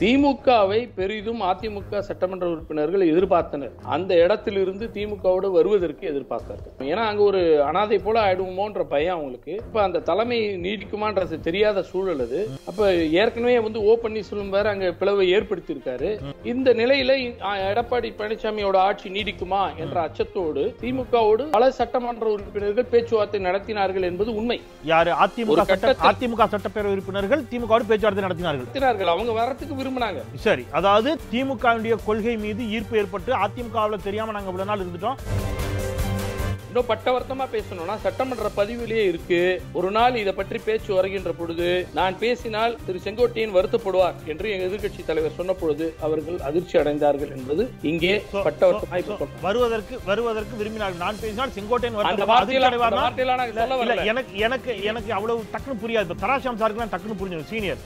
திமுகவை பெரிதும் அதிமுக சட்டமன்ற உறுப்பினர்கள் எதிர்பார்த்தனர் அந்த இடத்திலிருந்து திமுகவோடு வருவதற்கு எதிர்பார்த்தார்கள் ஏன்னா அங்க ஒரு அனாதை போல ஆயிடுவோமோன்ற பயம் அவங்களுக்கு இப்ப அந்த தலைமை நீடிக்குமான்றது தெரியாத சூழல் அது அப்ப ஏற்கனவே வந்து ஓ பன்னீர்செல்வம் வேற அங்க பிளவை ஏற்படுத்தி இருக்காரு இந்த நிலையில எடப்பாடி பழனிசாமியோட ஆட்சி நீடிக்குமா என்ற அச்சத்தோடு திமுகவோடு பல சட்டமன்ற உறுப்பினர்கள் பேச்சுவார்த்தை நடத்தினார்கள் என்பது உண்மை யாரு அதிமுக அதிமுக சட்டப்பேரவை உறுப்பினர்கள் திமுக பேச்சுவார்த்தை நடத்தினார்கள் அவங்க வரத்துக்கு விரும்பினாங்க சரி அதாவது திமுகவுடைய கொள்கை மீது ஈர்ப்பு ஏற்பட்டு அதிமுகவில் தெரியாமல் நாங்கள் இவ்வளோ நாள் இருந்துட்டோம் இன்னும் பட்டவர்த்தமா பேசணும்னா சட்டமன்ற பதிவிலேயே இருக்கு ஒரு நாள் இதை பற்றி பேச்சு வருகின்ற பொழுது நான் பேசினால் திரு செங்கோட்டையன் வருத்தப்படுவார் என்று எங்க எதிர்கட்சி தலைவர் சொன்ன பொழுது அவர்கள் அதிர்ச்சி அடைந்தார்கள் என்பது இங்கே வருவதற்கு வருவதற்கு விரும்பினார்கள் நான் பேசினால் செங்கோட்டையன் எனக்கு எனக்கு எனக்கு அவ்வளவு டக்குனு புரியாது தராசாம் சாருக்கு டக்குனு புரிஞ்சது சீனியர்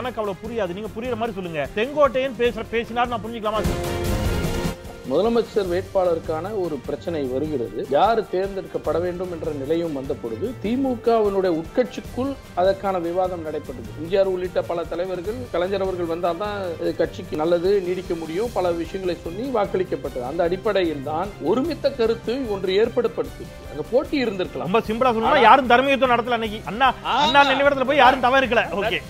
எனக்கு அவ்வளவு புரியாது நீங்க புரியுற மாதிரி சொல்லுங்க செங்கோட்டையன் பேசுற பேசினார் நான் புரிஞ்சுக்கலாமா முதலமைச்சர் வேட்பாளருக்கான ஒரு பிரச்சனை வருகிறது யார் தேர்ந்தெடுக்கப்பட வேண்டும் என்ற நிலையும் வந்த பொழுது திமுகவினுடைய உட்கட்சிக்குள் அதற்கான விவாதம் நடைபெற்றது எம்ஜிஆர் உள்ளிட்ட பல தலைவர்கள் கலைஞர் அவர்கள் வந்தால் தான் கட்சிக்கு நல்லது நீடிக்க முடியும் பல விஷயங்களை சொல்லி வாக்களிக்கப்பட்டது அந்த அடிப்படையில் தான் ஒருமித்த கருத்து ஒன்று ஏற்படுத்தப்படுத்து அங்க போட்டி இருந்திருக்கலாம் சிம்பிளா சொல்லணும் யாரும் தர்மயுத்தம் நடத்தல அன்னைக்கு அண்ணா அண்ணா நினைவிடத்துல போய் யாரும் தவறு இருக்கல ஓகே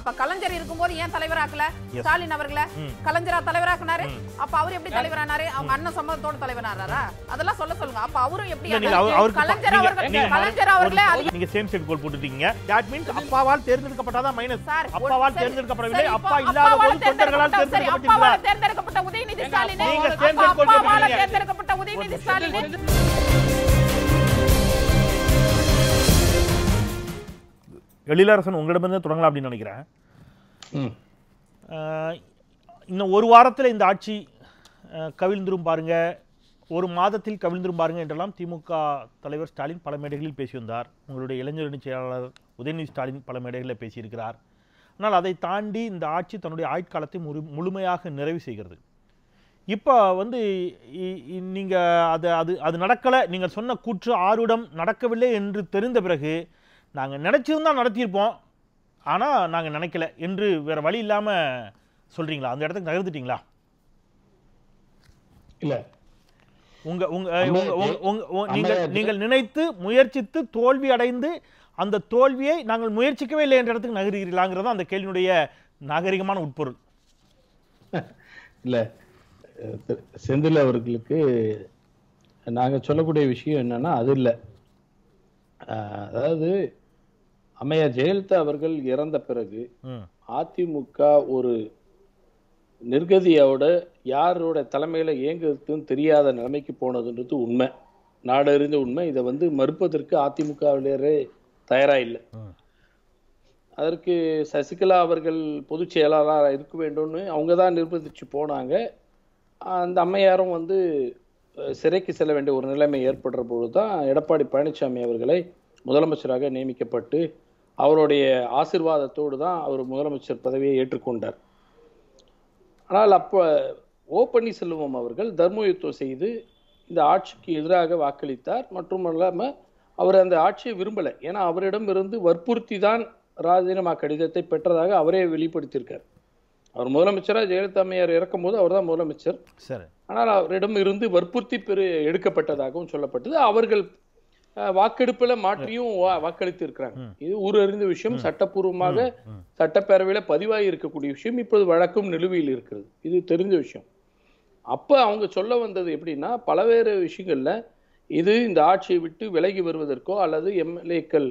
அப்ப கலைஞர் இருக்கும்போது ஏன் தலைவராக்கல ஸ்டாலின் அவர்களை கலைஞரா தலைவராக்குனாரு அப்ப அவர் எப்படி தலைவரானாரு அவங்க அண்ணன் சம்மதத்தோட தலைவரானாரா அதெல்லாம் சொல்ல சொல்லுங்க அப்ப அவரும் எப்படி கலைஞர் அவர்கள் கலைஞர் அவர்களே நீங்க சேம் செட் கோல் போட்டுட்டீங்க தட் மீன்ஸ் அப்பாவால் தேர்ந்தெடுக்கப்பட்டதா மைனஸ் சார் அப்பாவால் தேர்ந்தெடுக்கப்படவில்லை அப்பா இல்லாத போது தொண்டர்களால் தேர்ந்தெடுக்கப்பட்டிருக்கிறார் தேர்ந்தெடுக்கப்பட்ட உதயநிதி ஸ்டாலின் நீங்க சேம் செட் கோல் போட்டுட்டீங்க தேர்ந்தெடுக்கப்பட்ட உதயநிதி ஸ்டாலின் எழிலரசன் உங்களிடமிருந்து தொடங்கலாம் அப்படின்னு நினைக்கிறேன் இன்னும் ஒரு வாரத்தில் இந்த ஆட்சி கவிழ்ந்துரும் பாருங்க ஒரு மாதத்தில் கவிழ்ந்துரும் பாருங்க என்றெல்லாம் திமுக தலைவர் ஸ்டாலின் பல மேடைகளில் பேசியிருந்தார் உங்களுடைய அணி செயலாளர் உதயநிதி ஸ்டாலின் பல மேடைகளில் பேசியிருக்கிறார் ஆனால் அதை தாண்டி இந்த ஆட்சி தன்னுடைய ஆயுட்காலத்தை முழு முழுமையாக நிறைவு செய்கிறது இப்போ வந்து நீங்கள் அது அது அது நடக்கலை நீங்கள் சொன்ன கூற்று ஆருடம் நடக்கவில்லை என்று தெரிந்த பிறகு நாங்கள் நினச்சிருந்தால் நடத்தியிருப்போம் ஆனால் நாங்கள் நினைக்கல என்று வேறு வழி இல்லாமல் சொல்கிறீங்களா அந்த இடத்துக்கு தகர்த்துட்டிங்களா இல்லை உங்க உங்க நீங்கள் நீங்கள் நினைத்து முயற்சித்து தோல்வி அடைந்து அந்த தோல்வியை நாங்கள் முயற்சிக்கவே இல்லை என்ற இடத்துக்கு நகர்கிறீர்களாங்கிறது அந்த கேள்வியுடைய நாகரிகமான உட்பொருள் இல்லை செந்தில் அவர்களுக்கு நாங்கள் சொல்லக்கூடிய விஷயம் என்னன்னா அது இல்லை அதாவது அமையா ஜெயலலிதா அவர்கள் இறந்த பிறகு அதிமுக ஒரு நிர்கதியோட யாரோட தலைமையில இயங்குறதுன்னு தெரியாத நிலைமைக்கு போனதுன்றது உண்மை நாடு அறிந்த உண்மை இதை வந்து மறுப்பதற்கு அதிமுகவிலேயே தயாரா இல்லை அதற்கு சசிகலா அவர்கள் பொதுச் செயலாளராக இருக்க வேண்டும்னு அவங்க தான் நிர்பந்திச்சு போனாங்க அந்த அம்மையாரும் வந்து சிறைக்கு செல்ல வேண்டிய ஒரு நிலைமை ஏற்படுற பொழுது தான் எடப்பாடி பழனிசாமி அவர்களை முதலமைச்சராக நியமிக்கப்பட்டு அவருடைய ஆசிர்வாதத்தோடு தான் அவர் முதலமைச்சர் பதவியை ஏற்றுக்கொண்டார் ஆனால் அப்போ ஓ பன்னீர்செல்வம் அவர்கள் தர்மயுத்தம் செய்து இந்த ஆட்சிக்கு எதிராக வாக்களித்தார் மற்றும் இல்லாமல் அவர் அந்த ஆட்சியை விரும்பலை ஏன்னா அவரிடம் இருந்து வற்புறுத்தி தான் ராஜினாமா கடிதத்தை பெற்றதாக அவரே வெளிப்படுத்தியிருக்கார் அவர் முதலமைச்சராக ஜெயலலிதா அம்மையார் இறக்கும்போது அவர் தான் முதலமைச்சர் ஆனால் அவரிடம் இருந்து வற்புறுத்தி பெரு எடுக்கப்பட்டதாகவும் சொல்லப்பட்டது அவர்கள் வாக்கெடுப்புல மாற்றியும் வாக்களித்து இருக்கிறாங்க இது ஊர் அறிந்த விஷயம் சட்டப்பூர்வமாக சட்டப்பேரவையில பதிவாகி இருக்கக்கூடிய விஷயம் இப்போது வழக்கும் நிலுவையில் இருக்கிறது இது தெரிஞ்ச விஷயம் அப்ப அவங்க சொல்ல வந்தது எப்படின்னா பலவேறு விஷயங்கள்ல இது இந்த ஆட்சியை விட்டு விலகி வருவதற்கோ அல்லது எம்எல்ஏக்கள்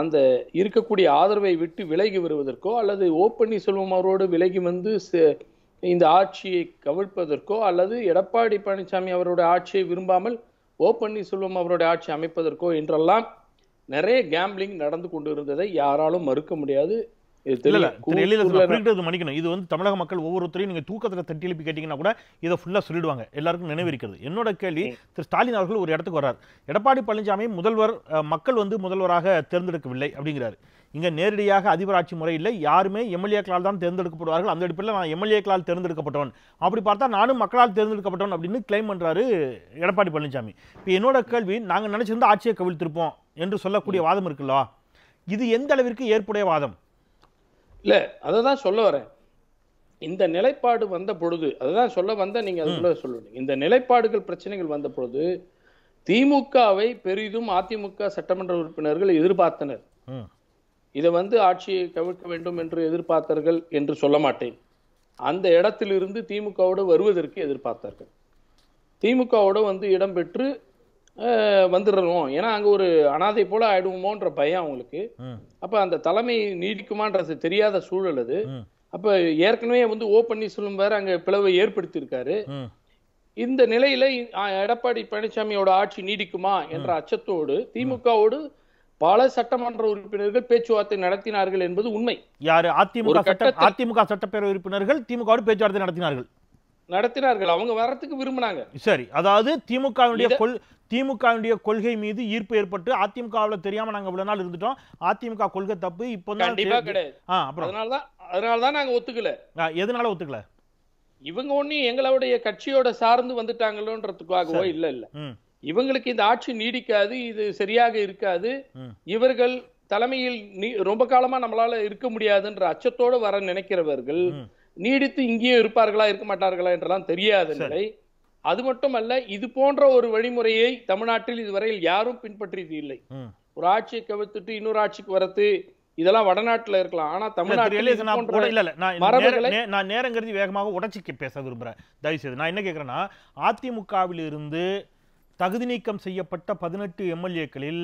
அந்த இருக்கக்கூடிய ஆதரவை விட்டு விலகி வருவதற்கோ அல்லது ஓ பன்னீர்செல்வம் அவரோடு விலகி வந்து இந்த ஆட்சியை கவிழ்ப்பதற்கோ அல்லது எடப்பாடி பழனிசாமி அவரோட ஆட்சியை விரும்பாமல் ஓ பன்னீர்செல்வம் அவருடைய ஆட்சி அமைப்பதற்கோ என்றெல்லாம் நிறைய கேம்பிளிங் நடந்து கொண்டு இருந்ததை யாராலும் மறுக்க முடியாது மன்னிக்கணும் இது வந்து தமிழக மக்கள் ஒவ்வொருத்தரையும் நீங்க தூக்கத்துல தட்டி எழுப்பி கேட்டீங்கன்னா கூட இதை ஃபுல்லா சொல்லிடுவாங்க எல்லாருக்கும் நினைவிருக்கிறது என்னோட கேள்வி திரு ஸ்டாலின் அவர்கள் ஒரு இடத்துக்கு வர்றார் எடப்பாடி பழனிசாமி முதல்வர் மக்கள் வந்து முதல்வராக தேர்ந்தெடுக்கவில்லை அப்படிங்கிறாரு இங்கே நேரடியாக அதிபர் முறை முறையில் யாருமே எம்எல்ஏக்களால் தான் தேர்ந்தெடுக்கப்படுவார்கள் அந்த அடிப்படையில் நான் எம்எல்ஏக்களால் தேர்ந்தெடுக்கப்பட்டவன் அப்படி பார்த்தா நானும் மக்களால் தேர்ந்தெடுக்கப்பட்டவன் அப்படின்னு கிளைம் பண்ணுறாரு எடப்பாடி பழனிசாமி இப்போ என்னோட கேள்வி நாங்கள் நினச்சிருந்தா ஆட்சியை கவிழ்த்திருப்போம் என்று சொல்லக்கூடிய வாதம் இருக்குல்ல இது எந்த அளவிற்கு ஏற்புடைய வாதம் இல்லை அதை தான் சொல்ல வரேன் இந்த நிலைப்பாடு வந்த பொழுது அதுதான் சொல்ல வந்த நீங்க அதுக்குள்ள சொல்லுவீங்க இந்த நிலைப்பாடுகள் பிரச்சனைகள் வந்த பொழுது திமுகவை பெரிதும் அதிமுக சட்டமன்ற உறுப்பினர்கள் எதிர்பார்த்தனர் இதை வந்து ஆட்சியை கவிழ்க்க வேண்டும் என்று எதிர்பார்த்தார்கள் என்று சொல்ல மாட்டேன் அந்த இடத்திலிருந்து திமுகவோடு வருவதற்கு எதிர்பார்த்தார்கள் திமுகவோடு வந்து இடம்பெற்று வந்துடணும் ஏன்னா அங்கே ஒரு அனாதை போல ஆயிடுவோமோன்ற பயம் அவங்களுக்கு அப்போ அந்த தலைமை நீடிக்குமான்றது தெரியாத சூழல் அது அப்போ ஏற்கனவே வந்து ஓ பன்னீர்செல்வம் வேற அங்கே பிளவை ஏற்படுத்தியிருக்காரு இந்த நிலையில எடப்பாடி பழனிசாமியோட ஆட்சி நீடிக்குமா என்ற அச்சத்தோடு திமுகவோடு பல சட்டமன்ற உறுப்பினர்கள் பேச்சுவார்த்தை நடத்தினார்கள் என்பது உண்மை யாரு அதிமுக அதிமுக சட்டப்பேரவை உறுப்பினர்கள் திமுக பேச்சுவார்த்தை நடத்தினார்கள் நடத்தினார்கள் அவங்க வரத்துக்கு விரும்பினாங்க சரி அதாவது திமுகவினுடைய கொள் கொள்கை மீது ஈர்ப்பு ஏற்பட்டு அதிமுகவில் தெரியாம நாங்க இவ்வளவு நாள் இருந்துட்டோம் அதிமுக கொள்கை தப்பு இப்போ கண்டிப்பா கிடையாது அதனாலதான் அதனாலதான் நாங்க ஒத்துக்கல எதனால ஒத்துக்கல இவங்க ஒண்ணு எங்களுடைய கட்சியோட சார்ந்து வந்துட்டாங்களோன்றதுக்காகவோ இல்ல இல்ல இவங்களுக்கு இந்த ஆட்சி நீடிக்காது இது சரியாக இருக்காது இவர்கள் தலைமையில் ரொம்ப காலமா நம்மளால இருக்க முடியாதுன்ற அச்சத்தோடு வர நினைக்கிறவர்கள் நீடித்து இங்கேயே இருப்பார்களா இருக்க மாட்டார்களா என்றெல்லாம் தெரியாத நிலை அது மட்டுமல்ல இது போன்ற ஒரு வழிமுறையை தமிழ்நாட்டில் இதுவரையில் யாரும் பின்பற்றியது இல்லை ஒரு ஆட்சியை கவிழ்த்துட்டு இன்னொரு ஆட்சிக்கு வரத்து இதெல்லாம் வடநாட்டுல இருக்கலாம் ஆனா தமிழ்நாட்டில் நான் நேரங்கிறது வேகமாக உடச்சி பேச விரும்புறேன் தயவு செய்து நான் என்ன கேக்குறேன்னா அதிமுகவில் இருந்து தகுதி நீக்கம் செய்யப்பட்ட பதினெட்டு எம்எல்ஏக்களில்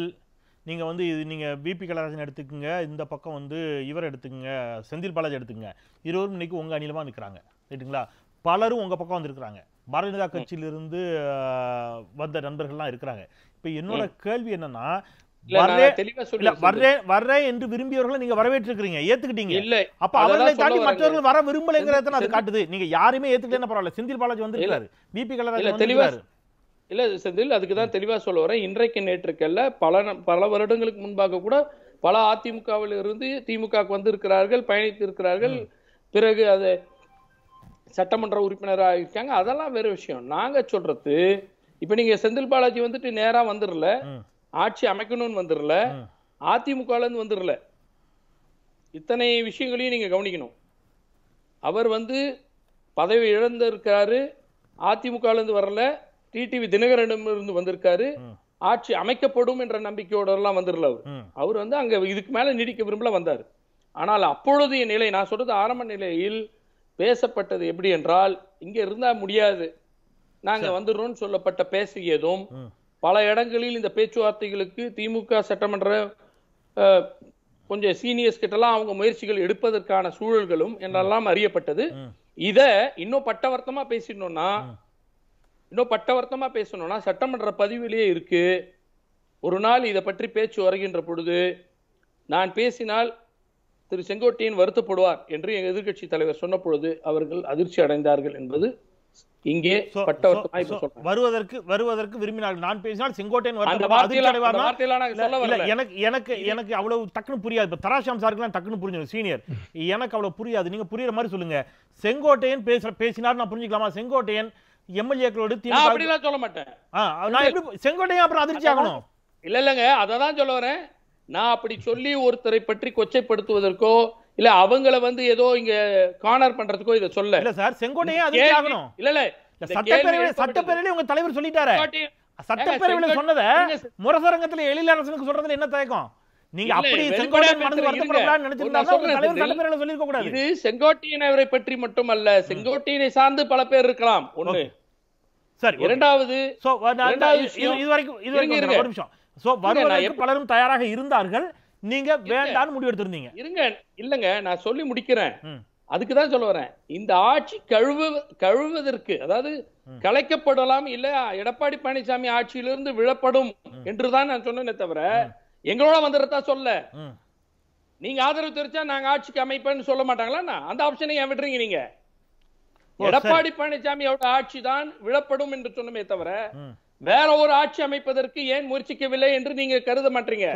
நீங்கள் வந்து இது நீங்கள் விபி கலராஜன் எடுத்துக்கோங்க இந்த பக்கம் வந்து இவர் எடுத்துக்கோங்க செந்தில் பாலாஜி எடுத்துக்கங்க இருவரும் இன்றைக்கி உங்கள் அணிலமாக நிற்கிறாங்க ரைட்டுங்களா பலரும் உங்கள் பக்கம் வந்திருக்கிறாங்க பாரதிய ஜனதா கட்சியிலிருந்து வந்த நண்பர்கள்லாம் இருக்கிறாங்க இப்போ என்னோட கேள்வி என்னன்னா வர்றேன் என்று நீங்க ஏத்துக்கிட்டீங்க மற்றவர்கள் வர விரும்பலைங்கிறத அது காட்டுது நீங்க பரவாயில்ல செந்தில் பாலாஜி வந்து இல்லை செந்தில் அதுக்கு தான் தெளிவாக சொல்ல வரேன் இன்றைக்கு நேற்றுக்கல்ல பல பல வருடங்களுக்கு முன்பாக கூட பல அதிமுகவில் இருந்து இருக்கிறார்கள் வந்திருக்கிறார்கள் இருக்கிறார்கள் பிறகு அது சட்டமன்ற உறுப்பினராக இருக்காங்க அதெல்லாம் வேற விஷயம் நாங்கள் சொல்றது இப்போ நீங்க செந்தில் பாலாஜி வந்துட்டு நேராக வந்துடல ஆட்சி அமைக்கணும்னு வந்துடல அதிமுகலேருந்து வந்துடல இத்தனை விஷயங்களையும் நீங்க கவனிக்கணும் அவர் வந்து பதவி இழந்திருக்கிறாரு அதிமுகலேருந்து வரல டிடிவி தினகரனிடமிருந்து வந்திருக்காரு ஆட்சி அமைக்கப்படும் என்ற நம்பிக்கையோட எல்லாம் வந்துடல அவர் அவர் வந்து அங்க இதுக்கு மேல நீடிக்க விரும்பல வந்தார் ஆனால் அப்பொழுதைய நிலை நான் சொல்றது ஆரம்ப நிலையில் பேசப்பட்டது எப்படி என்றால் இங்க இருந்தா முடியாது நாங்க வந்துடுறோம் சொல்லப்பட்ட பேசியதும் பல இடங்களில் இந்த பேச்சுவார்த்தைகளுக்கு திமுக சட்டமன்ற கொஞ்சம் சீனியர்ஸ் கிட்டலாம் அவங்க முயற்சிகள் எடுப்பதற்கான சூழல்களும் என்றெல்லாம் அறியப்பட்டது இத இன்னும் பட்டவர்த்தமா பேசிடணும்னா இன்னும் பட்டவர்த்தமாக பேசணும்னா சட்டமன்ற பதிவிலேயே இருக்குது ஒரு நாள் இதை பற்றி பேச்சு வருகின்ற பொழுது நான் பேசினால் திரு செங்கோட்டையன் வருத்தப்படுவார் என்று எங்கள் எதிர்கட்சி தலைவர் சொன்ன பொழுது அவர்கள் அதிர்ச்சி அடைந்தார்கள் என்பது இங்கே வருவதற்கு வருவதற்கு விரும்பினார்கள் நான் பேசினால் செங்கோட்டையன் எனக்கு எனக்கு எனக்கு அவ்வளவு டக்குனு புரியாது இப்ப தராசாம் சாருக்கு டக்குனு புரிஞ்சிடும் சீனியர் எனக்கு அவ்வளவு புரியாது நீங்க புரியுற மாதிரி சொல்லுங்க செங்கோட்டையன் பேச பேசினார் நான் புரிஞ்சுக்கலாமா செங்கோட்டையன் எம்எல்ஏக்களோடு எல்லாம் சொல்ல மாட்டேன் நான் எப்படி செங்கோட்டையன் அப்புறம் அதிர்ச்சி ஆகணும் இல்ல இல்லங்க அததான் சொல்ல வரேன் நான் அப்படி சொல்லி ஒருத்தரை பற்றி கொச்சைப்படுத்துவதற்கோ இல்ல அவங்கள வந்து ஏதோ இங்க கார்னர் பண்றதுக்கோ இதை சொல்ல இல்ல சார் செங்கோட்டையே அதிர்ச்சி ஆகணும் இல்ல இல்ல சட்டப்பேரவை சட்டப்பேரவையில உங்க தலைவர் சொல்லிட்டாரு சட்டப்பேரவையில சொன்னதை முரசரங்கத்துல எழிலரசனுக்கு சொல்றதுல என்ன தயக்கம் நீங்க அப்படி செங்கோட்டையன் மனது பற்றி மட்டும் அல்ல செங்கோட்டையினை சார்ந்து பல பேர் இருக்கலாம் ஒண்ணு சரி இரண்டாவது சோ பலரும் தயாராக இருந்தார்கள் நீங்க வேண்டாம்னு முடிவு எடுத்திருந்தீங்க இருங்க இல்லங்க நான் சொல்லி முடிக்கிறேன் அதுக்கு தான் சொல்ல வரேன் இந்த ஆட்சி கழுவு கழுவதற்கு அதாவது கலைக்கப்படலாம் இல்ல எடப்பாடி பழனிசாமி ஆட்சியிலிருந்து விழப்படும் என்றுதான் நான் சொன்னேனே தவிர எங்களோட வந்துடுறதா சொல்ல நீங்க ஆதரவு தெரிஞ்சா நாங்க ஆட்சிக்கு அமைப்பேன்னு சொல்ல மாட்டாங்களா அந்த ஆப்ஷனை ஏன் விடுறீங்க நீங்க எடப்பாடி பழனிசாமி ஆட்சி தான் விழப்படும் என்று சொன்னமே தவிர வேற ஒரு ஆட்சி அமைப்பதற்கு ஏன் முயற்சிக்கவில்லை என்று நீங்க கருத மாட்டீங்க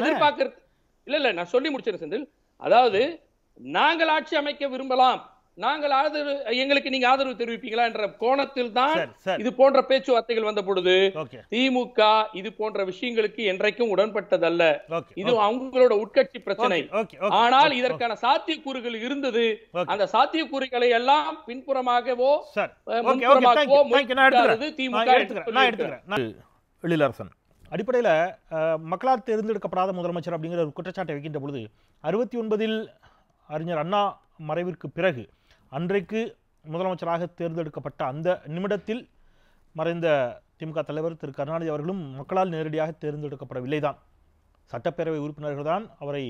எதிர்பார்க்கிறது இல்ல இல்ல நான் சொல்லி முடிச்சிருந்தேன் செந்தில் அதாவது நாங்கள் ஆட்சி அமைக்க விரும்பலாம் நாங்கள் ஆதரவு எங்களுக்கு நீங்க ஆதரவு தெரிவிப்பீங்களா என்ற கோணத்தில் தான் இது போன்ற பேச்சுவார்த்தைகள் வந்த பொழுது திமுக இது போன்ற விஷயங்களுக்கு என்றைக்கும் உடன்பட்டதல்ல இது அவங்களோட உட்கட்சி பிரச்சனை ஆனால் இதற்கான சாத்தியக்கூறுகள் இருந்தது அந்த சாத்தியக்கூறுகளை எல்லாம் பின்புறமாகவோ முன்புறமாகவோ திமுக அடிப்படையில் மக்களால் தேர்ந்தெடுக்கப்படாத முதலமைச்சர் அப்படிங்கிற ஒரு குற்றச்சாட்டை வைக்கின்ற பொழுது அறுபத்தி ஒன்பதில் அறிஞர் அண்ணா மறைவிற்கு பிறகு அன்றைக்கு முதலமைச்சராக தேர்ந்தெடுக்கப்பட்ட அந்த நிமிடத்தில் மறைந்த திமுக தலைவர் திரு கருணாநிதி அவர்களும் மக்களால் நேரடியாக தேர்ந்தெடுக்கப்படவில்லை தான் சட்டப்பேரவை உறுப்பினர்கள் தான் அவரை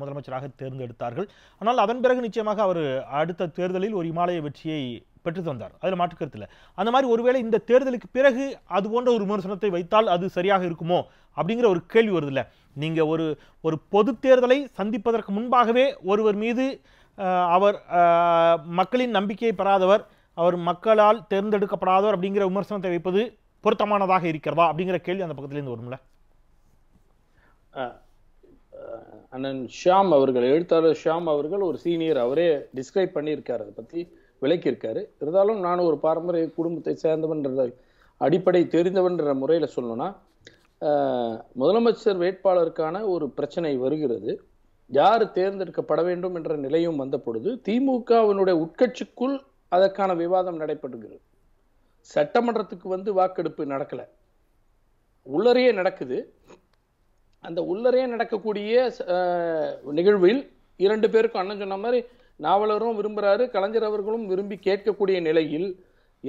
முதலமைச்சராக தேர்ந்தெடுத்தார்கள் ஆனால் அதன் பிறகு நிச்சயமாக அவர் அடுத்த தேர்தலில் ஒரு இமாலய வெற்றியை பெற்று தந்தார் அதில் மாற்றுக்கருத்தில் அந்த மாதிரி ஒருவேளை இந்த தேர்தலுக்கு பிறகு அது போன்ற ஒரு விமர்சனத்தை வைத்தால் அது சரியாக இருக்குமோ அப்படிங்கிற ஒரு கேள்வி வருதில்லை நீங்கள் ஒரு ஒரு பொது தேர்தலை சந்திப்பதற்கு முன்பாகவே ஒருவர் மீது அவர் மக்களின் நம்பிக்கையை பெறாதவர் அவர் மக்களால் தேர்ந்தெடுக்கப்படாதவர் அப்படிங்கிற விமர்சனத்தை வைப்பது பொருத்தமானதாக இருக்கிறதா அப்படிங்கிற கேள்வி அந்த பக்கத்துலேருந்து வரும்ல அண்ணன் ஷியாம் அவர்கள் எழுத்தாளர் ஷியாம் அவர்கள் ஒரு சீனியர் அவரே டிஸ்கிரைப் பண்ணியிருக்காரு அதை பற்றி விளக்கியிருக்காரு இருந்தாலும் நான் ஒரு பாரம்பரிய குடும்பத்தை சேர்ந்தவன்ற அடிப்படை தெரிந்தவன்ற முறையில் சொல்லணும்னா முதலமைச்சர் வேட்பாளருக்கான ஒரு பிரச்சனை வருகிறது யார் தேர்ந்தெடுக்கப்பட வேண்டும் என்ற நிலையும் வந்த பொழுது திமுகவினுடைய உட்கட்சிக்குள் அதற்கான விவாதம் நடைபெறுகிறது சட்டமன்றத்துக்கு வந்து வாக்கெடுப்பு நடக்கலை உள்ளரையே நடக்குது அந்த உள்ளரையே நடக்கக்கூடிய நிகழ்வில் இரண்டு பேருக்கும் அண்ணன் சொன்ன மாதிரி நாவலரும் விரும்புகிறாரு கலைஞர் அவர்களும் விரும்பி கேட்கக்கூடிய நிலையில்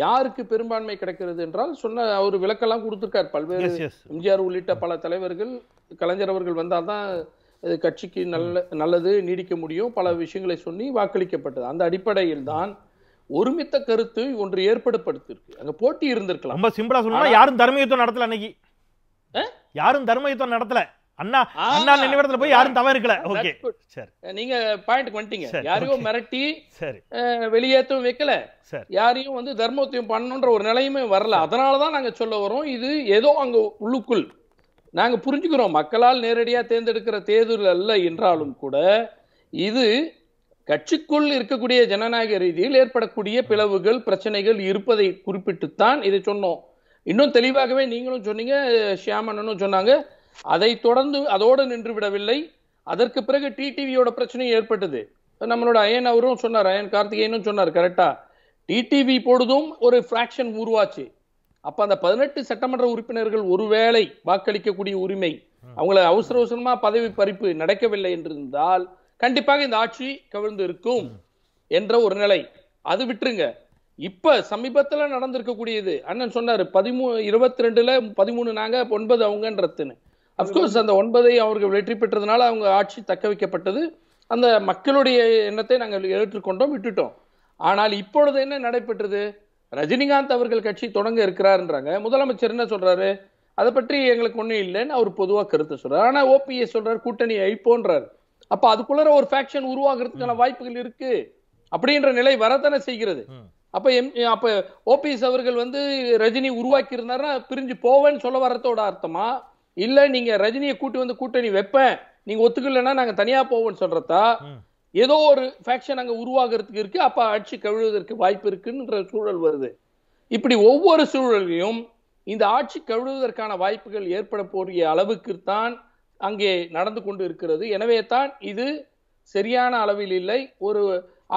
யாருக்கு பெரும்பான்மை கிடைக்கிறது என்றால் சொன்ன அவர் விளக்கெல்லாம் கொடுத்துருக்கார் பல்வேறு எம்ஜிஆர் உள்ளிட்ட பல தலைவர்கள் கலைஞர் அவர்கள் வந்தால் தான் கட்சிக்கு நல்ல நல்லது நீடிக்க முடியும் பல விஷயங்களை சொல்லி வாக்களிக்கப்பட்டது அந்த அடிப்படையில் தான் ஒருமித்த கருத்து ஒன்று ஏற்படப்படுத்திருக்கு அங்க போட்டி இருந்திருக்கலாம் ரொம்ப சிம்பிளா சொன்னா யாரும் தர்மயுத்தம் நடத்தல அன்னைக்கு யாரும் தர்மயுத்தம் நடத்தல அண்ணா அண்ணா நினைவிடத்துல போய் யாரும் தவறு இருக்கல ஓகே சரி நீங்க பாயிண்ட் வந்துட்டீங்க யாரையும் மிரட்டி சரி வெளியேற்றவும் வைக்கல யாரையும் வந்து தர்மத்தையும் பண்ணணுன்ற ஒரு நிலையுமே வரல அதனால தான் நாங்க சொல்ல வரோம் இது ஏதோ அங்க உள்ளுக்குள் நாங்கள் புரிஞ்சுக்கிறோம் மக்களால் நேரடியாக தேர்ந்தெடுக்கிற தேர்தல் அல்ல என்றாலும் கூட இது கட்சிக்குள் இருக்கக்கூடிய ஜனநாயக ரீதியில் ஏற்படக்கூடிய பிளவுகள் பிரச்சனைகள் இருப்பதை குறிப்பிட்டுத்தான் இதை சொன்னோம் இன்னும் தெளிவாகவே நீங்களும் சொன்னீங்க ஷியாமனனும் சொன்னாங்க அதை தொடர்ந்து அதோடு நின்று விடவில்லை அதற்கு பிறகு டிடிவியோட பிரச்சனையும் ஏற்பட்டது நம்மளோட அயன் அவரும் சொன்னார் அயன் கார்த்திகேயனும் சொன்னார் கரெக்டா டிடிவி போடுதும் ஒரு ஃப்ராக்ஷன் உருவாச்சு அப்ப அந்த பதினெட்டு சட்டமன்ற உறுப்பினர்கள் ஒருவேளை வாக்களிக்கக்கூடிய உரிமை அவங்கள அவசர அவசரமா பதவி பறிப்பு நடக்கவில்லை என்றிருந்தால் கண்டிப்பாக இந்த ஆட்சி கவிழ்ந்து இருக்கும் என்ற ஒரு நிலை அது விட்டுருங்க இப்ப சமீபத்துல நடந்திருக்கக்கூடியது அண்ணன் சொன்னாரு பதிமூ இருபத்தி ரெண்டுல பதிமூணு நாங்க ஒன்பது அவங்கன்றதுன்னு அப்கோர்ஸ் அந்த ஒன்பதை அவர்கள் வெற்றி பெற்றதுனால அவங்க ஆட்சி தக்க வைக்கப்பட்டது அந்த மக்களுடைய எண்ணத்தை நாங்கள் ஏற்றுக்கொண்டோம் விட்டுட்டோம் ஆனால் இப்பொழுது என்ன நடைபெற்றது ரஜினிகாந்த் அவர்கள் கட்சி தொடங்க இருக்கிறாருன்றாங்க முதலமைச்சர் என்ன சொல்றாரு அதை பற்றி எங்களுக்கு ஒன்றும் இல்லைன்னு அவர் பொதுவாக கருத்து சொல்றாரு ஆனால் ஓபிஎஸ் சொல்றாரு கூட்டணி ஐப்போன்றாரு அப்ப அதுக்குள்ள ஒரு ஃபேக்ஷன் உருவாகிறதுக்கான வாய்ப்புகள் இருக்கு அப்படின்ற நிலை வரதானே செய்கிறது அப்ப எம் அப்ப ஓபிஎஸ் அவர்கள் வந்து ரஜினி உருவாக்கி இருந்தாருன்னா பிரிஞ்சு போவேன்னு சொல்ல வரத்தோட அர்த்தமா இல்ல நீங்க ரஜினியை கூட்டி வந்து கூட்டணி வைப்பேன் நீங்க ஒத்துக்கலன்னா நாங்க தனியா போவோம்னு சொல்றதா ஏதோ ஒரு ஃபேக்ஷன் அங்கே உருவாகிறதுக்கு இருக்கு அப்போ ஆட்சி கழுவுவதற்கு வாய்ப்பு இருக்குன்ற சூழல் வருது இப்படி ஒவ்வொரு சூழலையும் இந்த ஆட்சி கழுவுவதற்கான வாய்ப்புகள் ஏற்பட போகிற அளவுக்கு தான் அங்கே நடந்து கொண்டு இருக்கிறது எனவே தான் இது சரியான அளவில் இல்லை ஒரு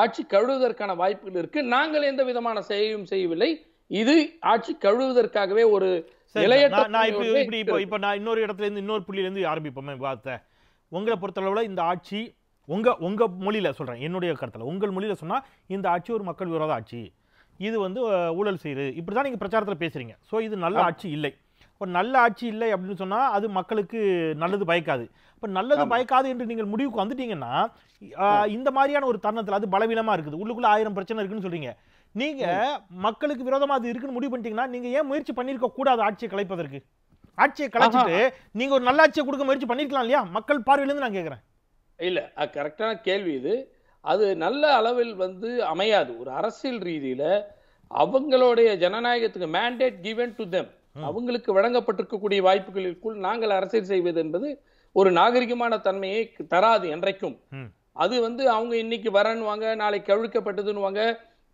ஆட்சி கழுவுவதற்கான வாய்ப்புகள் இருக்கு நாங்கள் எந்த விதமான செயலும் செய்யவில்லை இது ஆட்சி கழுவுவதற்காகவே ஒரு நிலையற்ற இப்ப நான் இன்னொரு இடத்துல இருந்து இன்னொரு புள்ளியில ஆரம்பிப்போமே பார்த்தேன் உங்களை பொறுத்தளவுல இந்த ஆட்சி உங்கள் உங்கள் மொழியில் சொல்கிறேன் என்னுடைய கருத்தில் உங்கள் மொழியில் சொன்னால் இந்த ஆட்சி ஒரு மக்கள் விரோத ஆட்சி இது வந்து ஊழல் செய்யுது இப்படி தான் நீங்கள் பிரச்சாரத்தில் பேசுகிறீங்க ஸோ இது நல்ல ஆட்சி இல்லை இப்போ நல்ல ஆட்சி இல்லை அப்படின்னு சொன்னால் அது மக்களுக்கு நல்லது பயக்காது இப்போ நல்லது பயக்காது என்று நீங்கள் முடிவுக்கு வந்துட்டீங்கன்னா இந்த மாதிரியான ஒரு தருணத்தில் அது பலவீனமாக இருக்குது உள்ளுக்குள்ளே ஆயிரம் பிரச்சனை இருக்குதுன்னு சொல்கிறீங்க நீங்கள் மக்களுக்கு விரோதமாக அது இருக்குன்னு முடிவு பண்ணிட்டீங்கன்னா நீங்கள் ஏன் முயற்சி பண்ணியிருக்க கூடாது ஆட்சியை கலைப்பதற்கு ஆட்சியை கலைச்சிட்டு நீங்கள் ஒரு நல்ல ஆட்சியை கொடுக்க முயற்சி பண்ணியிருக்கலாம் இல்லையா மக்கள் பார்வையிலேருந்து நான் கேட்குறேன் இல்லை கரெக்டான கேள்வி இது அது நல்ல அளவில் வந்து அமையாது ஒரு அரசியல் ரீதியில் அவங்களுடைய ஜனநாயகத்துக்கு மேண்டேட் கிவன் டு தெம் அவங்களுக்கு வழங்கப்பட்டிருக்கக்கூடிய வாய்ப்புகளுக்குள் நாங்கள் அரசியல் செய்வது என்பது ஒரு நாகரிகமான தன்மையை தராது என்றைக்கும் அது வந்து அவங்க இன்னைக்கு வரணுவாங்க நாளை கழுக்கப்பட்டதுன்னு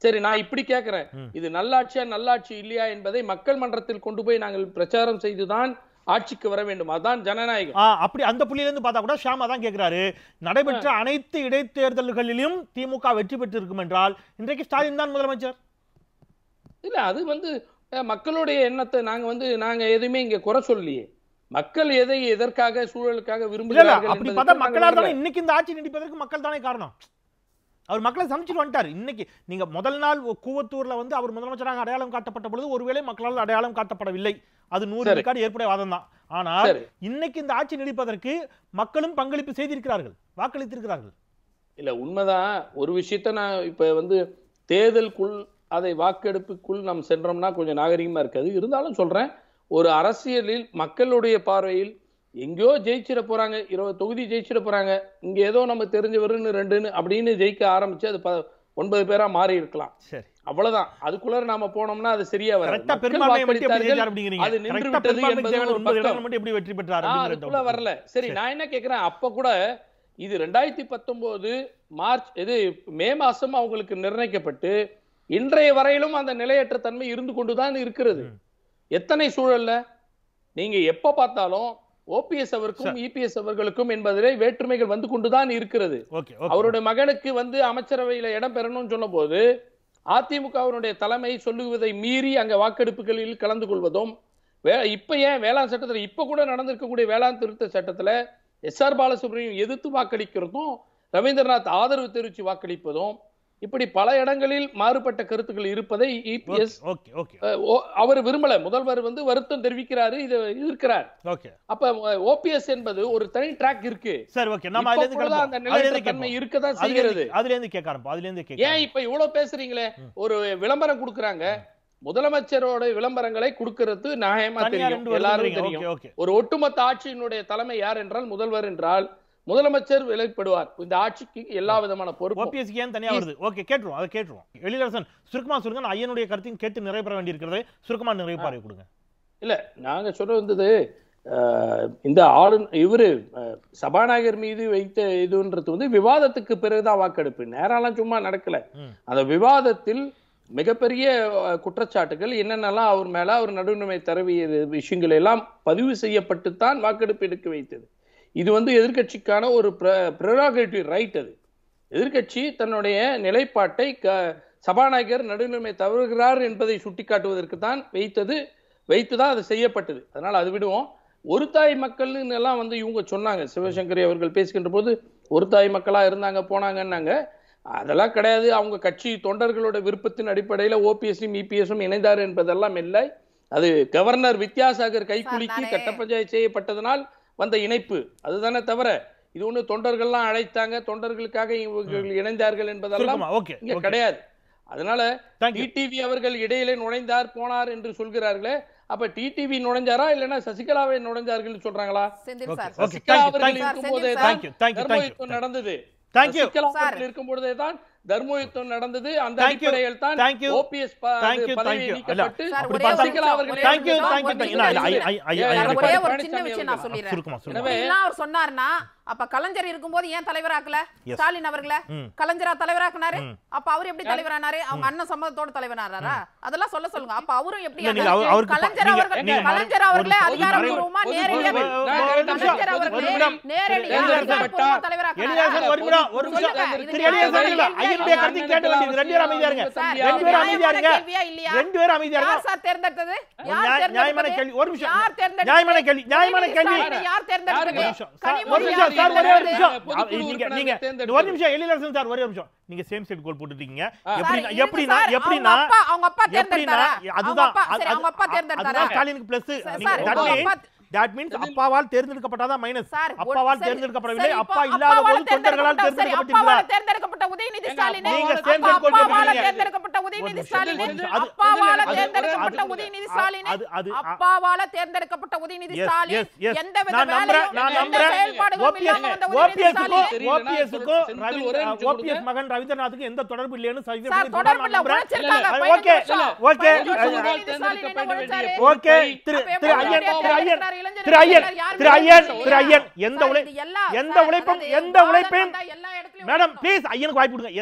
சரி நான் இப்படி கேட்கிறேன் இது நல்லாட்சியா நல்லாட்சி இல்லையா என்பதை மக்கள் மன்றத்தில் கொண்டு போய் நாங்கள் பிரச்சாரம் செய்துதான் ஆட்சிக்கு வர வேண்டும் அதான் ஜனநாயகம் அப்படி அந்த புள்ளியில இருந்து பார்த்தா கூட ஷியாமா தான் கேட்கிறாரு நடைபெற்ற அனைத்து இடைத்தேர்தல்களிலும் திமுக வெற்றி பெற்றிருக்கும் என்றால் இன்றைக்கு ஸ்டாலின் தான் முதலமைச்சர் இல்ல அது வந்து மக்களுடைய எண்ணத்தை நாங்க வந்து நாங்க எதுவுமே இங்க குறை சொல்லியே மக்கள் எதை எதற்காக சூழலுக்காக விரும்புகிறார்கள் அப்படி இன்னைக்கு இந்த ஆட்சி நீடிப்பதற்கு மக்கள் தானே காரணம் அவர் மக்களை சமைச்சிட்டு வந்துட்டார் இன்னைக்கு நீங்க முதல் நாள் கூவத்தூர்ல வந்து அவர் முதலமைச்சராக அடையாளம் காட்டப்பட்ட பொழுது ஒருவேளை மக்களால் அடையாளம் காட்டப்படவில்லை அது நூறு விழுக்காடு ஏற்புடைய வாதம் தான் ஆனால் இன்னைக்கு இந்த ஆட்சி நீடிப்பதற்கு மக்களும் பங்களிப்பு செய்திருக்கிறார்கள் வாக்களித்திருக்கிறார்கள் இல்ல உண்மைதான் ஒரு விஷயத்த நான் இப்ப வந்து தேர்தலுக்குள் அதை வாக்கெடுப்புக்குள் நாம் சென்றோம்னா கொஞ்சம் நாகரிகமா இருக்காது இருந்தாலும் சொல்றேன் ஒரு அரசியலில் மக்களுடைய பார்வையில் எங்கேயோ ஜெயிச்சிட போறாங்க இருபது தொகுதி ஜெயிச்சிட போறாங்க இங்க ஏதோ நம்ம தெரிஞ்சவருன்னு ரெண்டுன்னு அப்படின்னு ஜெயிக்க ஆரம்பிச்சு அது ஒன்பது பேரா மாறி இருக்கலாம் சரி அவ்வளவுதான் அதுக்குள்ள நாம போனோம்னா அது சரியா வரும் வெற்றி பெற்றார் அதுக்குள்ள வரல சரி நான் என்ன கேக்குறேன் அப்ப கூட இது ரெண்டாயிரத்தி பத்தொன்பது மார்ச் இது மே மாசம் அவங்களுக்கு நிர்ணயிக்கப்பட்டு இன்றைய வரையிலும் அந்த நிலையற்ற தன்மை இருந்து கொண்டுதான் இருக்கிறது எத்தனை சூழல்ல நீங்க எப்ப பார்த்தாலும் ஓபிஎஸ் அவருக்கும் இபிஎஸ் அவர்களுக்கும் என்பதிலே வேற்றுமைகள் வந்து கொண்டுதான் இருக்கிறது அவருடைய மகனுக்கு வந்து அமைச்சரவையில இடம் பெறணும்னு சொன்ன போது அதிமுகவினுடைய தலைமை சொல்லுவதை மீறி அங்கே வாக்கெடுப்புகளில் கலந்து கொள்வதும் வே இப்போ ஏன் வேளாண் சட்டத்தில் இப்போ கூட நடந்திருக்கக்கூடிய வேளாண் திருத்த சட்டத்தில் எஸ்ஆர் பாலசுப்ரமணியம் எதிர்த்து வாக்களிக்கிறதும் ரவீந்திரநாத் ஆதரவு தெரிவித்து வாக்களிப்பதும் இப்படி பல இடங்களில் மாறுபட்ட கருத்துக்கள் இருப்பதை இபிஎஸ் e அவர் விரும்பல முதல்வர் வந்து வருத்தம் தெரிவிக்கிறாரு இது இருக்கிறார் அப்ப ஓபிஎஸ் என்பது ஒரு தனி ட்ராக் இருக்கு சரி ஓகே நம்ம அதுல இருந்து அந்த இருக்க தான் செய்கிறது அதுல இருந்து கேட்க அதுல இருந்து கேட்க ஏன் இப்ப இவ்வளவு பேசுறீங்களே ஒரு விளம்பரம் கொடுக்குறாங்க முதலமைச்சரோட விளம்பரங்களை கொடுக்கிறது நியாயமா தெரியும் எல்லாரும் தெரியும் ஒரு ஒட்டுமொத்த ஆட்சியினுடைய தலைமை யார் என்றால் முதல்வர் என்றால் முதலமைச்சர் விலைப்படுவார் இந்த ஆட்சிக்கு எல்லா விதமான பொறுப்பு ஓபிஎஸ்க்கு ஏன் தனியாக வருது ஓகே கேட்டுருவோம் அதை கேட்டுருவோம் எழிலரசன் சுருக்கமா சொல்லுங்க நான் ஐயனுடைய கருத்தையும் கேட்டு நிறைவு பெற வேண்டியிருக்கிறது சுருக்கமா கொடுங்க இல்ல நாங்க சொல்ல வந்தது இந்த ஆளு இவரு சபாநாயகர் மீது வைத்த இதுன்றது வந்து விவாதத்துக்கு பிறகுதான் வாக்கெடுப்பு நேரம் சும்மா நடக்கல அந்த விவாதத்தில் மிகப்பெரிய குற்றச்சாட்டுகள் என்னென்னலாம் அவர் மேல அவர் நடுநிலை தரவிய விஷயங்கள் எல்லாம் பதிவு செய்யப்பட்டுத்தான் வாக்கெடுப்பு எடுக்க வைத்தது இது வந்து எதிர்கட்சிக்கான ஒரு ப்ரெராகேட்டிவ் ரைட் அது எதிர்கட்சி தன்னுடைய நிலைப்பாட்டை க சபாநாயகர் நடுநிலைமை தவறுகிறார் என்பதை சுட்டிக்காட்டுவதற்கு தான் வைத்தது வைத்து தான் அது செய்யப்பட்டது அதனால் அது விடுவோம் ஒரு தாய் மக்கள்னு எல்லாம் வந்து இவங்க சொன்னாங்க சிவசங்கரி அவர்கள் பேசுகின்ற போது ஒரு தாய் மக்களாக இருந்தாங்க போனாங்கன்னாங்க அதெல்லாம் கிடையாது அவங்க கட்சி தொண்டர்களோட விருப்பத்தின் அடிப்படையில் ஓபிஎஸ்சும் இபிஎஸும் இணைந்தார் என்பதெல்லாம் இல்லை அது கவர்னர் வித்யாசாகர் கைக்குலுக்கி கட்ட பஞ்சாயத்து செய்யப்பட்டதனால் வந்த இணைப்பு அதுதானே தவிர இது ஒன்று தொண்டர்கள்லாம் அழைத்தாங்க தொண்டர்களுக்காக இவர்கள் இணைந்தார்கள் என்பதெல்லாம் கிடையாது அதனால டிடிவி அவர்கள் இடையிலே நுழைந்தார் போனார் என்று சொல்கிறார்களே அப்ப டிடிவி நுழைஞ்சாரா இல்லைன்னா சசிகலாவை நுழைஞ்சார்கள் சொல்றாங்களா சசிகலா அவர்கள் போதே தான் நடந்தது சசிகலா அவர்கள் தான் தர்மயுத்தம் நடந்தது அந்த அடிப்படையில் தான் ஓபிஎஸ் பதவி நீக்கப்பட்டு அவர்கள் சொன்னாருன்னா அப்ப கலைஞர் இருக்கும்போது ஏன் தலைவராக்கல ஸ்டாலின் அவர்கள கலைஞரா தலைவராக்குனாரு அப்ப அவர் எப்படி தலைவரானாரு அவங்க அண்ணன் சம்மதத்தோட தலைவரானாரா அதெல்லாம் சொல்ல சொல்லுங்க அப்ப அவரும் எப்படி கலைஞர் அவர்கள் கலைஞர் அவர்களே அதிகாரபூர்வமா நேரடியா கலைஞர் சார் ஒரே ஒரு நிமிஷம் நீங்க நீங்க ஒரு நிமிஷம் எழிலரசன் சார் ஒரே நிமிஷம் நீங்க சேம் சைடு கோல் போட்டுட்டீங்க எப்படினா எப்படினா எப்படினா அவங்க அப்பா தேர்ந்தெடுத்தாரா அதுதான் அவங்க அப்பா தேர்ந்தெடுத்தாரா ஸ்டாலினுக்கு பிளஸ் தண்ணி தட் மீன்ஸ் அப்பாவால் தேர்ந்தெடுக்கப்பட்டதா மைனஸ் அப்பாவால் தேர்ந்தெடுக்கப்படவில்லை அப்பா இல்லாத போது தொண்டர்களால் தேர்ந்தெடுக்கப்பட்டிருக்கிறார் தேர்ந்தெடுக்கப்பட்ட உதயநிதி ஸ்டாலின் நீங்க அப்பாவால தேர்ந்தெடுக்கப்பட்ட உதயநிதி ஸ்டாலின் அப்பாவால தேர்ந்தெடுக்கப்பட்ட உதயநிதி ஸ்டாலின் அப்பாவால தேர்ந்தெடுக்கப்பட்ட உதயநிதி ஸ்டாலின் எந்த விதமான வேலையும் நான் நம்புறேன் ஓபிஎஸ்க்கு ஓபிஎஸ்க்கு ஓபிஎஸ் மகன் ரவீந்திரநாத்துக்கு எந்த தொடர்பு இல்லைன்னு சார் தொடர்பு இல்ல உடைச்சிருக்காங்க ஓகே ஓகே ஓகே திரு திரு ஐயன் திரு ஐயன் திரு ஐயன் ஐயன் எந்த உழை எந்த உழைப்பும் எந்த உழைப்பையும் மேடம் ப்ளீஸ் ஐயனுக்கு வாய்ப்பு கொடுங்க